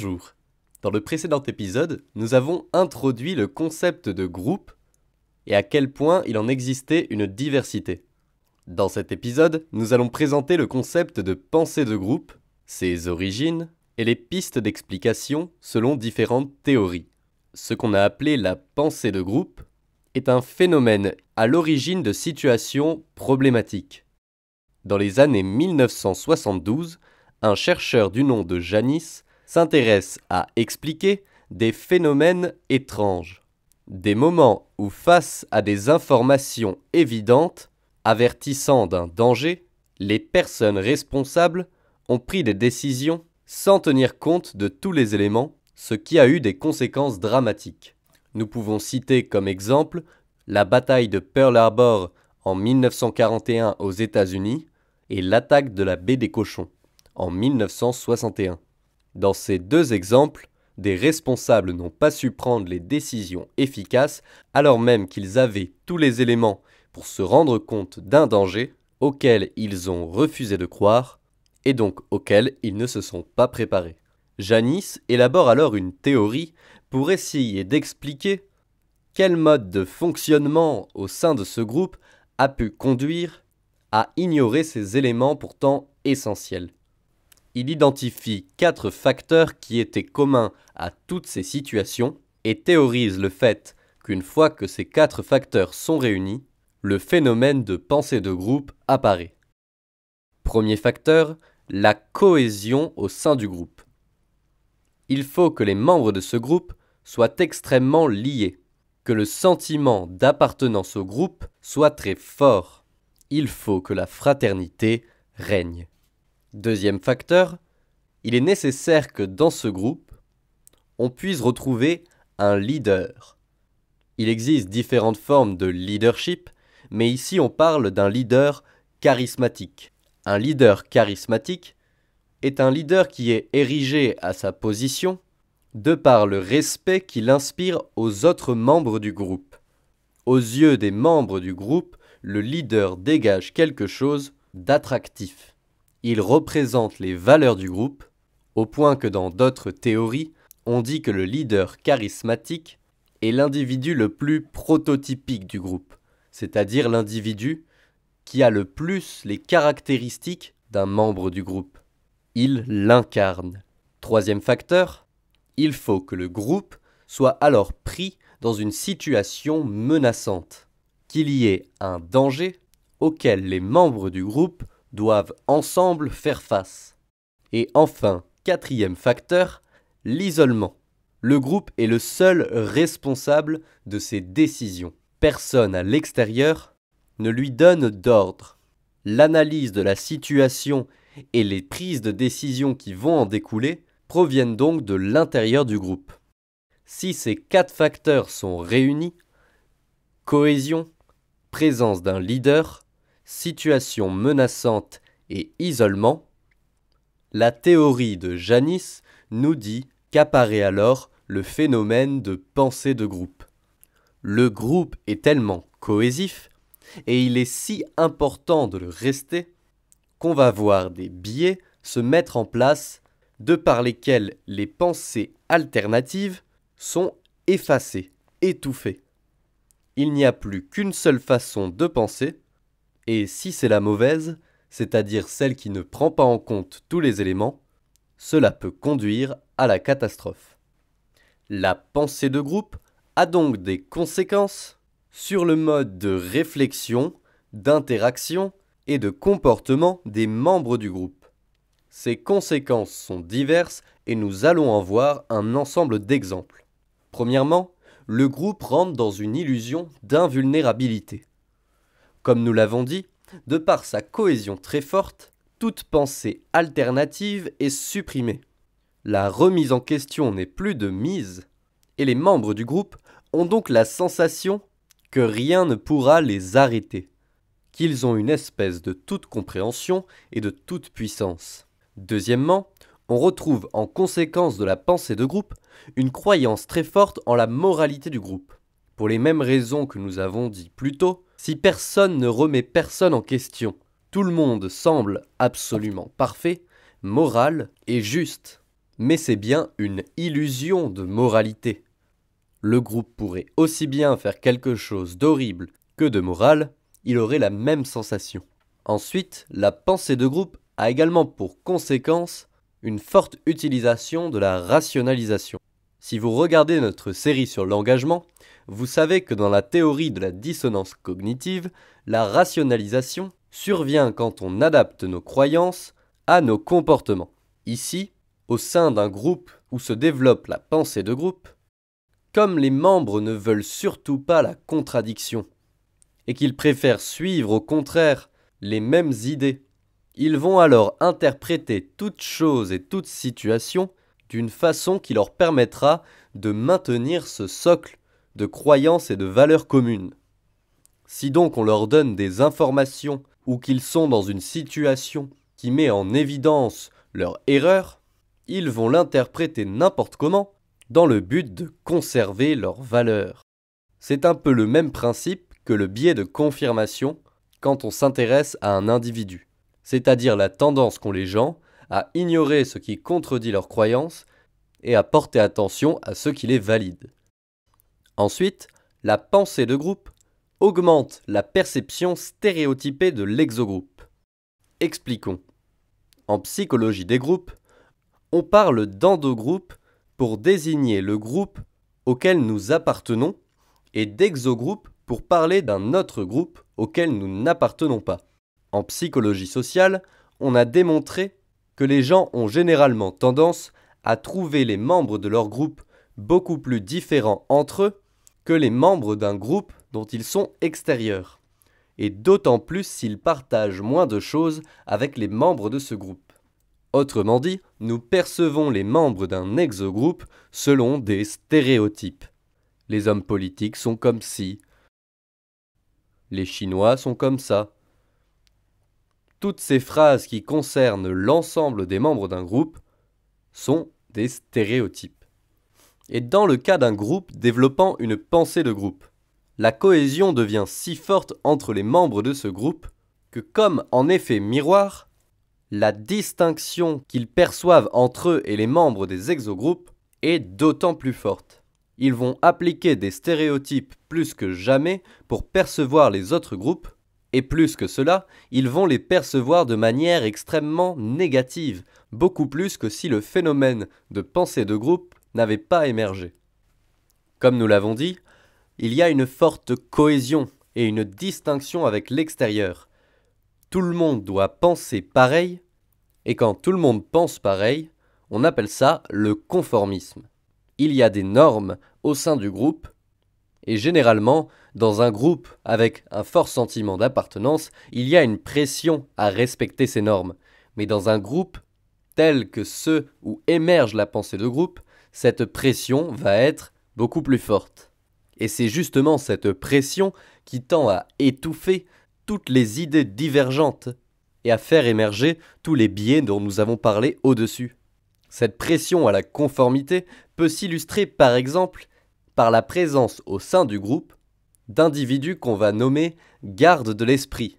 Bonjour. Dans le précédent épisode, nous avons introduit le concept de groupe et à quel point il en existait une diversité. Dans cet épisode, nous allons présenter le concept de pensée de groupe, ses origines et les pistes d'explication selon différentes théories. Ce qu'on a appelé la pensée de groupe est un phénomène à l'origine de situations problématiques. Dans les années 1972, un chercheur du nom de Janis s'intéresse à expliquer des phénomènes étranges, des moments où face à des informations évidentes avertissant d'un danger, les personnes responsables ont pris des décisions sans tenir compte de tous les éléments, ce qui a eu des conséquences dramatiques. Nous pouvons citer comme exemple la bataille de Pearl Harbor en 1941 aux États-Unis et l'attaque de la baie des cochons en 1961. Dans ces deux exemples, des responsables n'ont pas su prendre les décisions efficaces alors même qu'ils avaient tous les éléments pour se rendre compte d'un danger auquel ils ont refusé de croire et donc auquel ils ne se sont pas préparés. Janice élabore alors une théorie pour essayer d'expliquer quel mode de fonctionnement au sein de ce groupe a pu conduire à ignorer ces éléments pourtant essentiels il identifie quatre facteurs qui étaient communs à toutes ces situations et théorise le fait qu'une fois que ces quatre facteurs sont réunis, le phénomène de pensée de groupe apparaît. Premier facteur, la cohésion au sein du groupe. Il faut que les membres de ce groupe soient extrêmement liés, que le sentiment d'appartenance au groupe soit très fort. Il faut que la fraternité règne. Deuxième facteur, il est nécessaire que dans ce groupe, on puisse retrouver un leader. Il existe différentes formes de leadership, mais ici on parle d'un leader charismatique. Un leader charismatique est un leader qui est érigé à sa position de par le respect qu'il inspire aux autres membres du groupe. Aux yeux des membres du groupe, le leader dégage quelque chose d'attractif. Il représente les valeurs du groupe, au point que dans d'autres théories, on dit que le leader charismatique est l'individu le plus prototypique du groupe, c'est-à-dire l'individu qui a le plus les caractéristiques d'un membre du groupe. Il l'incarne. Troisième facteur, il faut que le groupe soit alors pris dans une situation menaçante, qu'il y ait un danger auquel les membres du groupe doivent ensemble faire face. Et enfin, quatrième facteur, l'isolement. Le groupe est le seul responsable de ses décisions. Personne à l'extérieur ne lui donne d'ordre. L'analyse de la situation et les prises de décision qui vont en découler proviennent donc de l'intérieur du groupe. Si ces quatre facteurs sont réunis, cohésion, présence d'un leader, situation menaçante et isolement, la théorie de Janis nous dit qu'apparaît alors le phénomène de pensée de groupe. Le groupe est tellement cohésif, et il est si important de le rester, qu'on va voir des biais se mettre en place de par lesquels les pensées alternatives sont effacées, étouffées. Il n'y a plus qu'une seule façon de penser, et si c'est la mauvaise, c'est-à-dire celle qui ne prend pas en compte tous les éléments, cela peut conduire à la catastrophe. La pensée de groupe a donc des conséquences sur le mode de réflexion, d'interaction et de comportement des membres du groupe. Ces conséquences sont diverses et nous allons en voir un ensemble d'exemples. Premièrement, le groupe rentre dans une illusion d'invulnérabilité. Comme nous l'avons dit, de par sa cohésion très forte, toute pensée alternative est supprimée. La remise en question n'est plus de mise, et les membres du groupe ont donc la sensation que rien ne pourra les arrêter, qu'ils ont une espèce de toute compréhension et de toute puissance. Deuxièmement, on retrouve en conséquence de la pensée de groupe une croyance très forte en la moralité du groupe. Pour les mêmes raisons que nous avons dit plus tôt, si personne ne remet personne en question, tout le monde semble absolument parfait, moral et juste. Mais c'est bien une illusion de moralité. Le groupe pourrait aussi bien faire quelque chose d'horrible que de moral, il aurait la même sensation. Ensuite, la pensée de groupe a également pour conséquence une forte utilisation de la rationalisation. Si vous regardez notre série sur l'engagement, vous savez que dans la théorie de la dissonance cognitive, la rationalisation survient quand on adapte nos croyances à nos comportements. Ici, au sein d'un groupe où se développe la pensée de groupe, comme les membres ne veulent surtout pas la contradiction, et qu'ils préfèrent suivre au contraire les mêmes idées, ils vont alors interpréter toute chose et toute situation d'une façon qui leur permettra de maintenir ce socle de croyances et de valeurs communes. Si donc on leur donne des informations ou qu'ils sont dans une situation qui met en évidence leur erreur, ils vont l'interpréter n'importe comment dans le but de conserver leurs valeur. C'est un peu le même principe que le biais de confirmation quand on s'intéresse à un individu, c'est-à-dire la tendance qu'ont les gens à ignorer ce qui contredit leurs croyances et à porter attention à ce qui les valide. Ensuite, la pensée de groupe augmente la perception stéréotypée de l'exogroupe. Expliquons. En psychologie des groupes, on parle d'endogroupe pour désigner le groupe auquel nous appartenons et d'exogroupe pour parler d'un autre groupe auquel nous n'appartenons pas. En psychologie sociale, on a démontré que les gens ont généralement tendance à trouver les membres de leur groupe beaucoup plus différents entre eux que les membres d'un groupe dont ils sont extérieurs, et d'autant plus s'ils partagent moins de choses avec les membres de ce groupe. Autrement dit, nous percevons les membres d'un exogroupe selon des stéréotypes. Les hommes politiques sont comme ci, les Chinois sont comme ça. Toutes ces phrases qui concernent l'ensemble des membres d'un groupe sont des stéréotypes. Et dans le cas d'un groupe développant une pensée de groupe. La cohésion devient si forte entre les membres de ce groupe que comme en effet miroir, la distinction qu'ils perçoivent entre eux et les membres des exogroupes est d'autant plus forte. Ils vont appliquer des stéréotypes plus que jamais pour percevoir les autres groupes, et plus que cela, ils vont les percevoir de manière extrêmement négative, beaucoup plus que si le phénomène de pensée de groupe n'avait pas émergé. Comme nous l'avons dit, il y a une forte cohésion et une distinction avec l'extérieur. Tout le monde doit penser pareil, et quand tout le monde pense pareil, on appelle ça le conformisme. Il y a des normes au sein du groupe, et généralement, dans un groupe avec un fort sentiment d'appartenance, il y a une pression à respecter ces normes. Mais dans un groupe tel que ceux où émerge la pensée de groupe, cette pression va être beaucoup plus forte. Et c'est justement cette pression qui tend à étouffer toutes les idées divergentes et à faire émerger tous les biais dont nous avons parlé au-dessus. Cette pression à la conformité peut s'illustrer par exemple par la présence au sein du groupe d'individus qu'on va nommer gardes de l'esprit,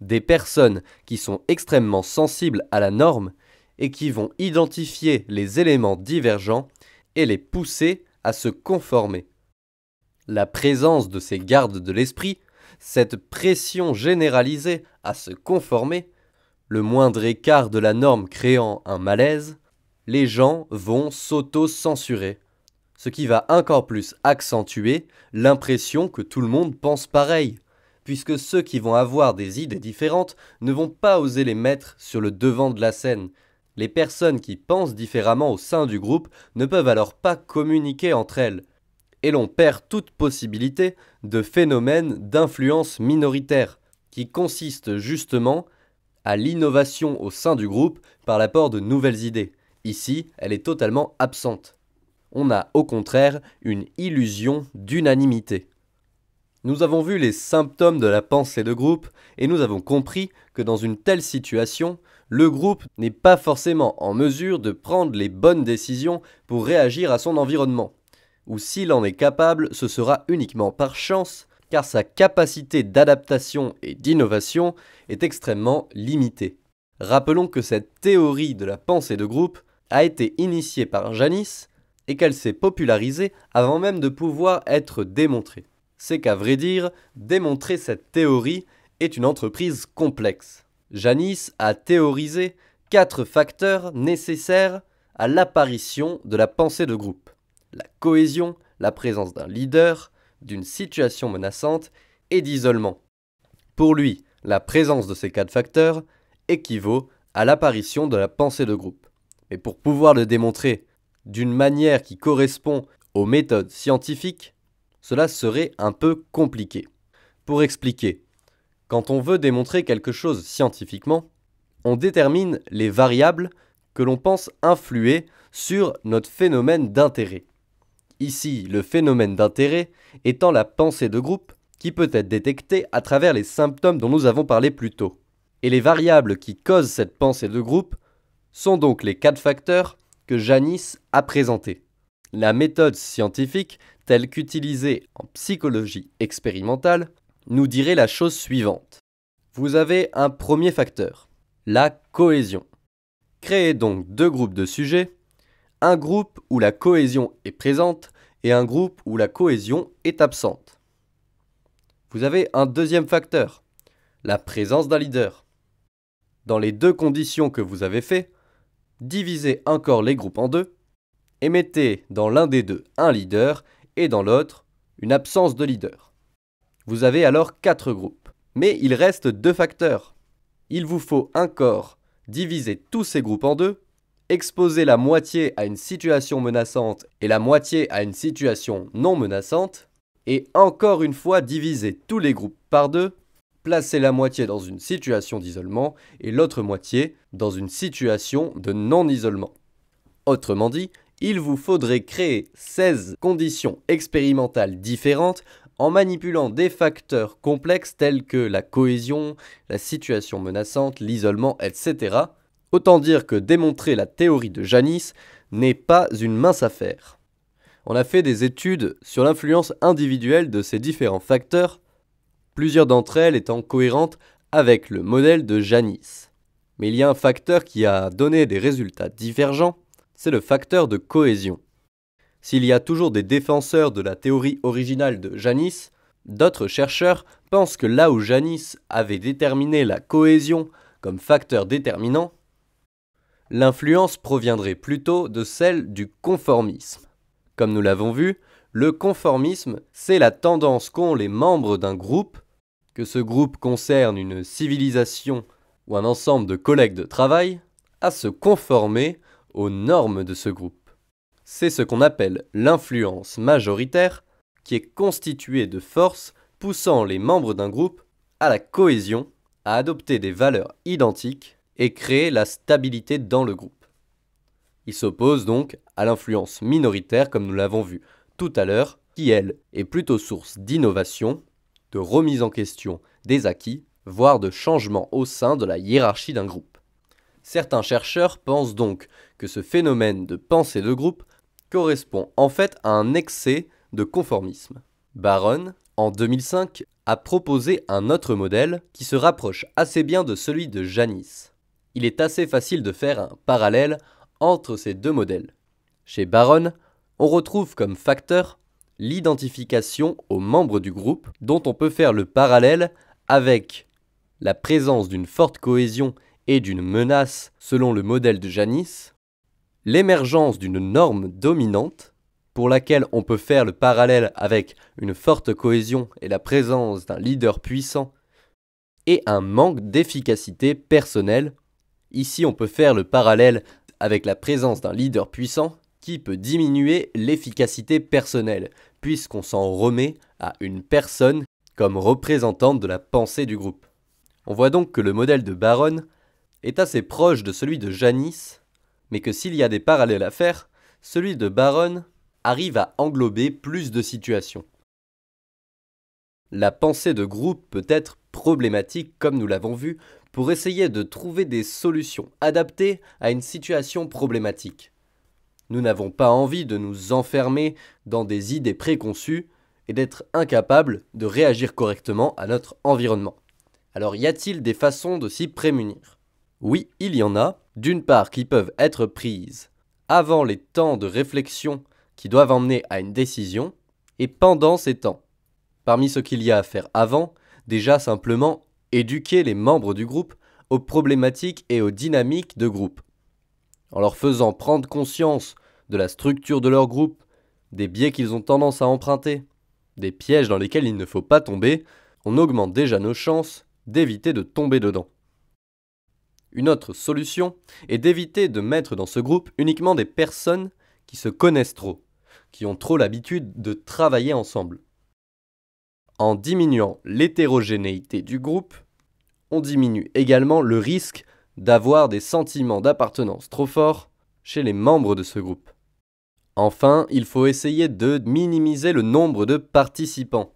des personnes qui sont extrêmement sensibles à la norme et qui vont identifier les éléments divergents et les pousser à se conformer. La présence de ces gardes de l'esprit, cette pression généralisée à se conformer, le moindre écart de la norme créant un malaise, les gens vont s'auto-censurer, ce qui va encore plus accentuer l'impression que tout le monde pense pareil, puisque ceux qui vont avoir des idées différentes ne vont pas oser les mettre sur le devant de la scène, les personnes qui pensent différemment au sein du groupe ne peuvent alors pas communiquer entre elles, et l'on perd toute possibilité de phénomène d'influence minoritaire, qui consiste justement à l'innovation au sein du groupe par l'apport de nouvelles idées. Ici, elle est totalement absente. On a au contraire une illusion d'unanimité. Nous avons vu les symptômes de la pensée de groupe et nous avons compris que dans une telle situation, le groupe n'est pas forcément en mesure de prendre les bonnes décisions pour réagir à son environnement. Ou s'il en est capable, ce sera uniquement par chance, car sa capacité d'adaptation et d'innovation est extrêmement limitée. Rappelons que cette théorie de la pensée de groupe a été initiée par Janis et qu'elle s'est popularisée avant même de pouvoir être démontrée. C'est qu'à vrai dire, démontrer cette théorie est une entreprise complexe. Janis a théorisé quatre facteurs nécessaires à l'apparition de la pensée de groupe. La cohésion, la présence d'un leader, d'une situation menaçante et d'isolement. Pour lui, la présence de ces quatre facteurs équivaut à l'apparition de la pensée de groupe. Mais pour pouvoir le démontrer d'une manière qui correspond aux méthodes scientifiques, cela serait un peu compliqué. Pour expliquer, quand on veut démontrer quelque chose scientifiquement, on détermine les variables que l'on pense influer sur notre phénomène d'intérêt. Ici, le phénomène d'intérêt étant la pensée de groupe qui peut être détectée à travers les symptômes dont nous avons parlé plus tôt. Et les variables qui causent cette pensée de groupe sont donc les quatre facteurs que Janice a présentés. La méthode scientifique, telle qu'utilisée en psychologie expérimentale, nous dirait la chose suivante. Vous avez un premier facteur, la cohésion. Créez donc deux groupes de sujets, un groupe où la cohésion est présente et un groupe où la cohésion est absente. Vous avez un deuxième facteur, la présence d'un leader. Dans les deux conditions que vous avez fait, divisez encore les groupes en deux et mettez dans l'un des deux un leader et dans l'autre une absence de leader. Vous avez alors quatre groupes. Mais il reste deux facteurs. Il vous faut un corps, diviser tous ces groupes en deux, exposer la moitié à une situation menaçante et la moitié à une situation non menaçante, et encore une fois diviser tous les groupes par deux, placer la moitié dans une situation d'isolement et l'autre moitié dans une situation de non-isolement. Autrement dit, il vous faudrait créer 16 conditions expérimentales différentes en manipulant des facteurs complexes tels que la cohésion, la situation menaçante, l'isolement, etc. Autant dire que démontrer la théorie de Janis n'est pas une mince affaire. On a fait des études sur l'influence individuelle de ces différents facteurs, plusieurs d'entre elles étant cohérentes avec le modèle de Janis. Mais il y a un facteur qui a donné des résultats divergents, c'est le facteur de cohésion. S'il y a toujours des défenseurs de la théorie originale de Janis, d'autres chercheurs pensent que là où Janis avait déterminé la cohésion comme facteur déterminant, l'influence proviendrait plutôt de celle du conformisme. Comme nous l'avons vu, le conformisme, c'est la tendance qu'ont les membres d'un groupe, que ce groupe concerne une civilisation ou un ensemble de collègues de travail, à se conformer aux normes de ce groupe. C'est ce qu'on appelle l'influence majoritaire, qui est constituée de forces poussant les membres d'un groupe à la cohésion, à adopter des valeurs identiques et créer la stabilité dans le groupe. Il s'oppose donc à l'influence minoritaire, comme nous l'avons vu tout à l'heure, qui, elle, est plutôt source d'innovation, de remise en question des acquis, voire de changement au sein de la hiérarchie d'un groupe. Certains chercheurs pensent donc que ce phénomène de pensée de groupe correspond en fait à un excès de conformisme. Baron, en 2005, a proposé un autre modèle qui se rapproche assez bien de celui de Janis. Il est assez facile de faire un parallèle entre ces deux modèles. Chez Baron, on retrouve comme facteur l'identification aux membres du groupe dont on peut faire le parallèle avec la présence d'une forte cohésion et d'une menace selon le modèle de Janis, l'émergence d'une norme dominante, pour laquelle on peut faire le parallèle avec une forte cohésion et la présence d'un leader puissant, et un manque d'efficacité personnelle. Ici, on peut faire le parallèle avec la présence d'un leader puissant qui peut diminuer l'efficacité personnelle, puisqu'on s'en remet à une personne comme représentante de la pensée du groupe. On voit donc que le modèle de Baron est assez proche de celui de Janice mais que s'il y a des parallèles à faire, celui de Baron arrive à englober plus de situations. La pensée de groupe peut être problématique, comme nous l'avons vu, pour essayer de trouver des solutions adaptées à une situation problématique. Nous n'avons pas envie de nous enfermer dans des idées préconçues et d'être incapables de réagir correctement à notre environnement. Alors y a-t-il des façons de s'y prémunir oui, il y en a. D'une part, qui peuvent être prises avant les temps de réflexion qui doivent emmener à une décision, et pendant ces temps. Parmi ce qu'il y a à faire avant, déjà simplement éduquer les membres du groupe aux problématiques et aux dynamiques de groupe, en leur faisant prendre conscience de la structure de leur groupe, des biais qu'ils ont tendance à emprunter, des pièges dans lesquels il ne faut pas tomber, on augmente déjà nos chances d'éviter de tomber dedans. Une autre solution est d'éviter de mettre dans ce groupe uniquement des personnes qui se connaissent trop, qui ont trop l'habitude de travailler ensemble. En diminuant l'hétérogénéité du groupe, on diminue également le risque d'avoir des sentiments d'appartenance trop forts chez les membres de ce groupe. Enfin, il faut essayer de minimiser le nombre de participants.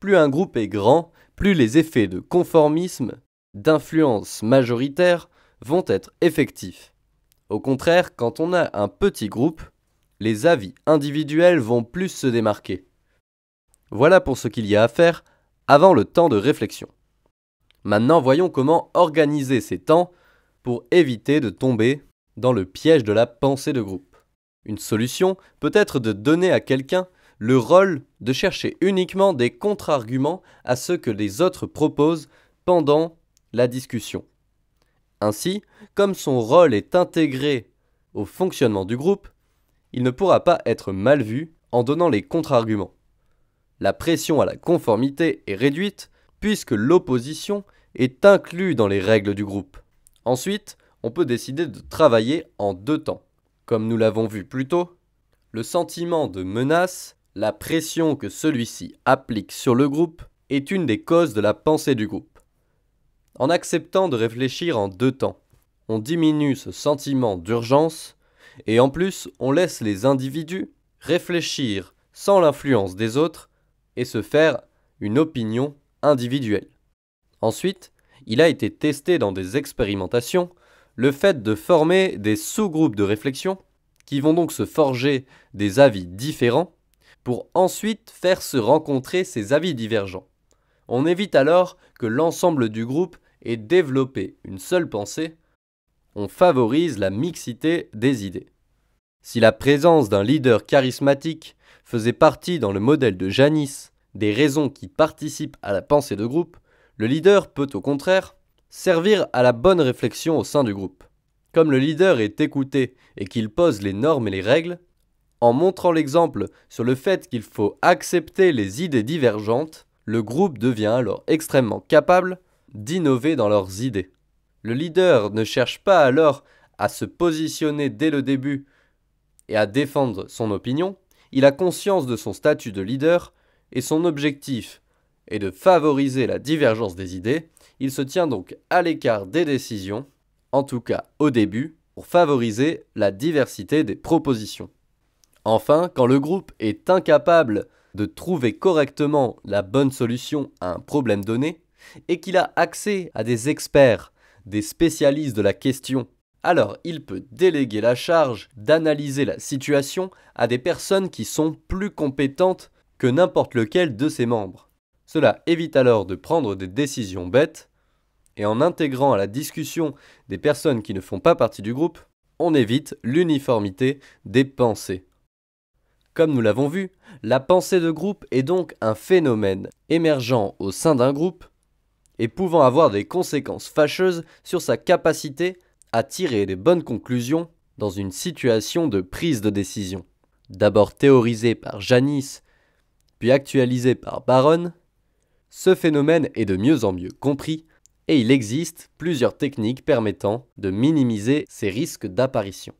Plus un groupe est grand, plus les effets de conformisme d'influence majoritaire vont être effectifs. Au contraire, quand on a un petit groupe, les avis individuels vont plus se démarquer. Voilà pour ce qu'il y a à faire avant le temps de réflexion. Maintenant, voyons comment organiser ces temps pour éviter de tomber dans le piège de la pensée de groupe. Une solution peut être de donner à quelqu'un le rôle de chercher uniquement des contre-arguments à ce que les autres proposent pendant la discussion. Ainsi, comme son rôle est intégré au fonctionnement du groupe, il ne pourra pas être mal vu en donnant les contre-arguments. La pression à la conformité est réduite puisque l'opposition est inclue dans les règles du groupe. Ensuite, on peut décider de travailler en deux temps. Comme nous l'avons vu plus tôt, le sentiment de menace, la pression que celui-ci applique sur le groupe, est une des causes de la pensée du groupe en acceptant de réfléchir en deux temps. On diminue ce sentiment d'urgence et en plus on laisse les individus réfléchir sans l'influence des autres et se faire une opinion individuelle. Ensuite, il a été testé dans des expérimentations le fait de former des sous-groupes de réflexion qui vont donc se forger des avis différents pour ensuite faire se rencontrer ces avis divergents. On évite alors que l'ensemble du groupe et développer une seule pensée, on favorise la mixité des idées. Si la présence d'un leader charismatique faisait partie dans le modèle de Janis des raisons qui participent à la pensée de groupe, le leader peut au contraire servir à la bonne réflexion au sein du groupe. Comme le leader est écouté et qu'il pose les normes et les règles, en montrant l'exemple sur le fait qu'il faut accepter les idées divergentes, le groupe devient alors extrêmement capable d'innover dans leurs idées. Le leader ne cherche pas alors à se positionner dès le début et à défendre son opinion, il a conscience de son statut de leader et son objectif est de favoriser la divergence des idées, il se tient donc à l'écart des décisions, en tout cas au début, pour favoriser la diversité des propositions. Enfin, quand le groupe est incapable de trouver correctement la bonne solution à un problème donné, et qu'il a accès à des experts, des spécialistes de la question, alors il peut déléguer la charge d'analyser la situation à des personnes qui sont plus compétentes que n'importe lequel de ses membres. Cela évite alors de prendre des décisions bêtes, et en intégrant à la discussion des personnes qui ne font pas partie du groupe, on évite l'uniformité des pensées. Comme nous l'avons vu, la pensée de groupe est donc un phénomène émergent au sein d'un groupe et pouvant avoir des conséquences fâcheuses sur sa capacité à tirer des bonnes conclusions dans une situation de prise de décision. D'abord théorisé par Janis, puis actualisé par Baron, ce phénomène est de mieux en mieux compris et il existe plusieurs techniques permettant de minimiser ces risques d'apparition.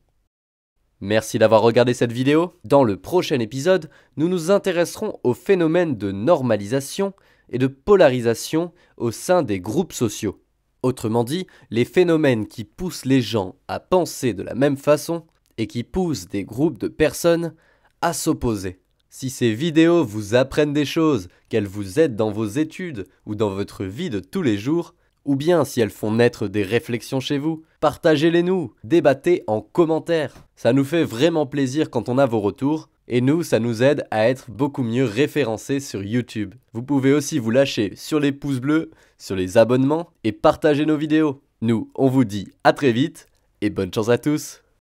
Merci d'avoir regardé cette vidéo. Dans le prochain épisode, nous nous intéresserons au phénomène de normalisation et de polarisation au sein des groupes sociaux. Autrement dit, les phénomènes qui poussent les gens à penser de la même façon et qui poussent des groupes de personnes à s'opposer. Si ces vidéos vous apprennent des choses, qu'elles vous aident dans vos études ou dans votre vie de tous les jours, ou bien si elles font naître des réflexions chez vous, partagez-les nous, débattez en commentaire. Ça nous fait vraiment plaisir quand on a vos retours, et nous, ça nous aide à être beaucoup mieux référencés sur YouTube. Vous pouvez aussi vous lâcher sur les pouces bleus, sur les abonnements et partager nos vidéos. Nous, on vous dit à très vite et bonne chance à tous